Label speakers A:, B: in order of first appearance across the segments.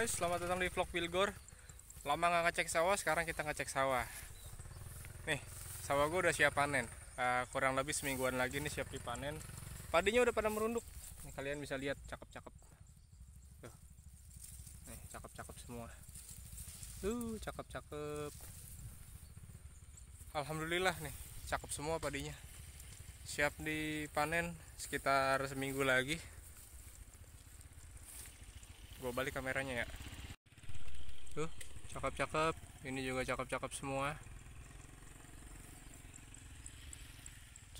A: guys, selamat datang di vlog Wilgor Lama nggak ngecek sawah, sekarang kita ngecek sawah Nih, sawah gue udah siap panen uh, Kurang lebih semingguan lagi nih siap dipanen Padinya udah pada merunduk nih, Kalian bisa lihat, cakep-cakep Nih, cakep-cakep semua Tuh, cakep-cakep Alhamdulillah nih, cakep semua padinya Siap dipanen sekitar seminggu lagi gue balik kameranya ya tuh cakep-cakep ini juga cakep-cakep semua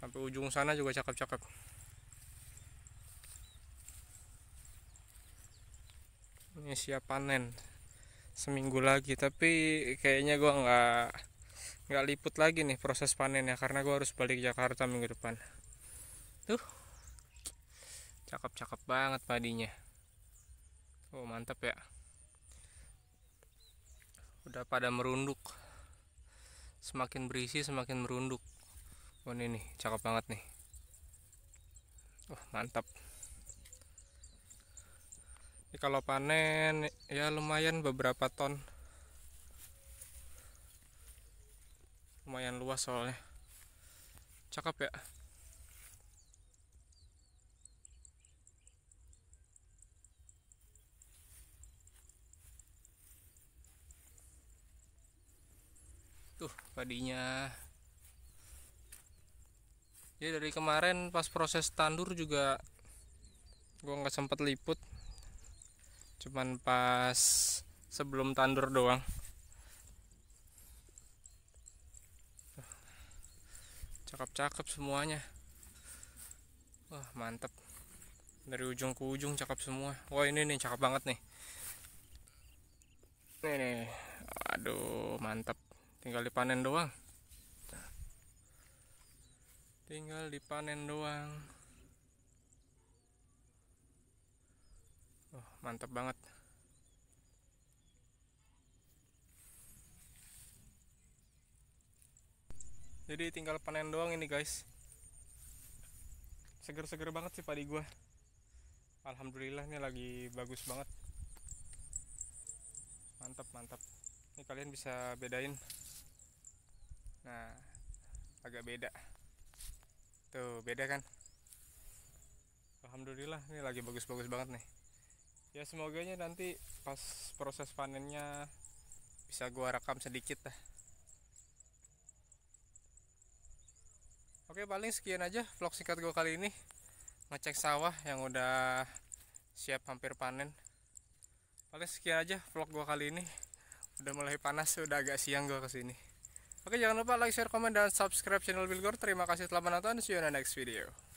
A: sampai ujung sana juga cakep-cakep ini siap panen seminggu lagi tapi kayaknya gue nggak nggak liput lagi nih proses panen ya karena gue harus balik Jakarta minggu depan tuh cakep-cakep banget padinya oh mantap ya udah pada merunduk semakin berisi semakin merunduk oh ini nih cakep banget nih oh mantap ini kalau panen ya lumayan beberapa ton lumayan luas soalnya cakep ya tuh padinya ya dari kemarin pas proses tandur juga gue nggak sempat liput cuman pas sebelum tandur doang cakep-cakep semuanya wah mantep dari ujung ke ujung cakep semua wah ini nih cakep banget nih nih nih aduh mantep tinggal dipanen doang tinggal dipanen doang oh, mantap banget jadi tinggal panen doang ini guys seger-seger banget sih padi gue, Alhamdulillah ini lagi bagus banget mantap mantap ini kalian bisa bedain nah agak beda tuh beda kan Alhamdulillah ini lagi bagus-bagus banget nih ya semoga nya nanti pas proses panennya bisa gua rekam sedikit dah Oke paling sekian aja vlog singkat gua kali ini Ngecek sawah yang udah siap hampir panen Paling sekian aja vlog gua kali ini Udah mulai panas, udah agak siang gua kesini Oke, jangan lupa like, share, komen, dan subscribe channel Bilgor. Terima kasih telah menonton. See you in the next video.